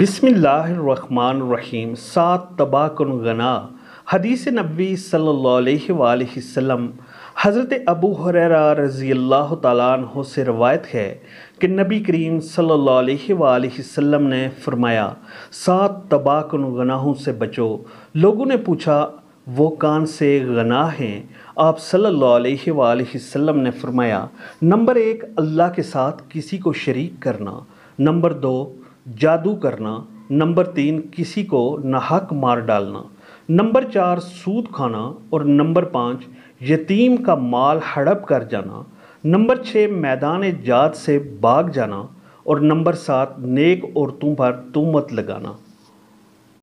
बिसमीम सात तबाकन गना हदीस नबी सल्लल्लाहु हज़रत अबू हुररा रज़ी अल्लाह तु से रवायत है कि नबी करीम सल्लल्लाहु ने फ़रमाया सात तबाकन गनाहों से बचो लोगों ने पूछा वो कान से गना हैं आप सल्लल्लाहु ने फ़रमाया नंबर एक अल्लाह के साथ किसी को शरीक करना नंबर दो जादू करना नंबर तीन किसी को नाहक मार डालना नंबर चार सूद खाना और नंबर पाँच यतीम का माल हड़प कर जाना नंबर छः मैदान जात से भाग जाना और नंबर सात नेक औरतों पर तुमत लगाना